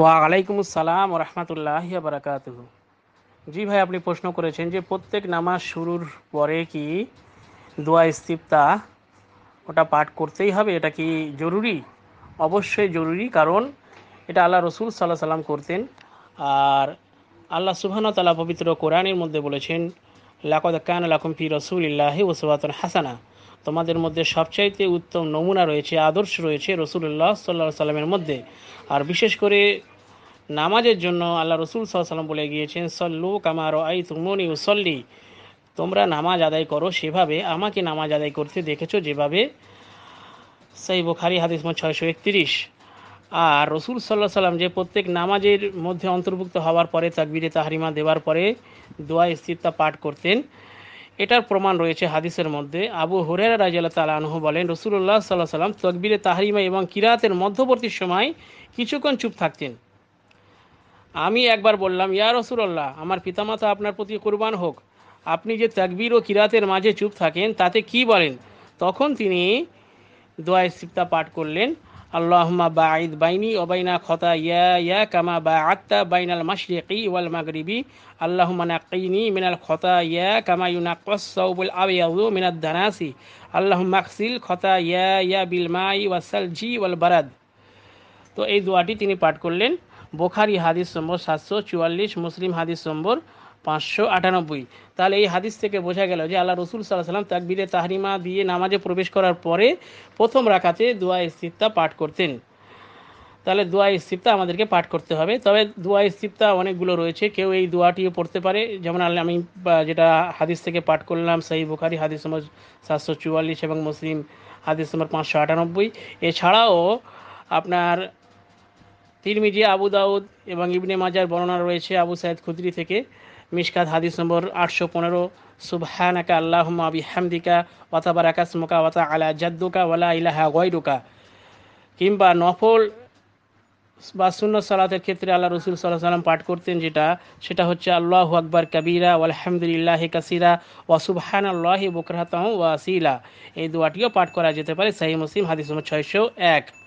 ওয়ালাইকুম আসসালাম রহমতুল্লাহ বারাকাত জি ভাই আপনি প্রশ্ন করেছেন যে প্রত্যেক নামাজ শুরুর পরে কি দোয়া ইস্তিফতা ওটা পাঠ করতেই হবে এটা কি জরুরি অবশ্যই জরুরি কারণ এটা আল্লাহ রসুল সাল্লাহ সাল্লাম করতেন আর আল্লাহ সুবহান তালা পবিত্র কোরআনের মধ্যে বলেছেন লাকদ কান লাকুম ফি রসুল ইল্লাহি ওসবাতন হাসানা তোমাদের মধ্যে সবচাইতে উত্তম নমুনা রয়েছে আদর্শ রয়েছে রসুল্লাহ সাল্লা সাল্লামের মধ্যে আর বিশেষ করে নামাজের জন্য আল্লাহ রসুল সাল্লাম বলে গিয়েছেন সল্লু কামার আই তুমনি সল্লি তোমরা নামাজ আদায় করো সেভাবে আমাকে নামাজ আদায় করতে দেখেছো যেভাবে সেই বোখারি হাদিস ছয়শো একত্রিশ আর রসুল সাল্লাহ সাল্লাম যে প্রত্যেক নামাজের মধ্যে অন্তর্ভুক্ত হওয়ার পরে তাকবিরে তাহারিমা দেওয়ার পরে দোয়া স্থিরতা পাঠ করতেন এটার প্রমাণ রয়েছে হাদিসের মধ্যে আবু হুরেরা রাজিয়াল তালা আনহু বলেন রসুল্লাহ সাল্লাহ সাল্লাম তকবিরে তাহারিমা এবং কিরাতের মধ্যবর্তী সময় কিছুক্ষণ চুপ থাকতেন আমি একবার বললাম ইয়া রসুল্লাহ আমার পিতামাতা আপনার প্রতি কোরবান হোক আপনি যে তকবির ও কিরাতের মাঝে চুপ থাকেন তাতে কি বলেন তখন তিনি দোয়া সিপ্তা পাঠ করলেন اللهم باعد بيني وبين يا كما باعدت بين المشرق والمغرب اللهم نقيني من الخطايا كما ينقى الثوب الأبيض من الدناس اللهم اغسل يا بالماء والثلج والبرد تو اي دعاتي تني পাঠ করলেন বোখারি হাদিস নম্বর সাতশো চুয়াল্লিশ মুসলিম হাদিস নম্বর পাঁচশো আটানব্বই তাহলে এই হাদিস থেকে বোঝা গেল যে আল্লাহ রসুল সাল্লাহ সাল্লাম তাকবিরে তাহরিমা দিয়ে নামাজে প্রবেশ করার পরে প্রথম রাখাতে দোয়া ইস্তিফতা পাঠ করতেন তাহলে দোয়া ইস্তিফতা আমাদেরকে পাঠ করতে হবে তবে দোয়া ইস্তিফতা অনেকগুলো রয়েছে কেউ এই দোয়াটিও পড়তে পারে যেমন আমি যেটা হাদিস থেকে পাঠ করলাম সেই বুখারি হাদিস নম্বর সাতশো চুয়াল্লিশ এবং মুসলিম হাদিস নম্বর পাঁচশো আটানব্বই এছাড়াও আপনার তিরমিজি আবু দাউদ এবং ইবনে মাজার বর্ণনা রয়েছে আবু সাইদ খুদরি থেকে মিসকাত হাদিস নম্বর আটশো পনেরো সুবহানাকা আল্লাহ আবি হামদিকা অথবা রাকাসমুকা ওয়াতা আলা জাদ্দুকা ওলা ইলাহা গয়রুকা কিংবা নফল বা শূন্য সালাতের ক্ষেত্রে আল্লাহ রসুল সাল্লাহ সাল্লাম পাঠ করতেন যেটা সেটা হচ্ছে আল্লাহ আকবর কবিরা আলহামদুলিল্লাহ কাসিরা সুবহান আল্লাহ বকরাতাহ ওয়াসিলা এই দোয়াটিও পাঠ করা যেতে পারে সাহি মুসিম হাদিস নম্বর ছয়শো এক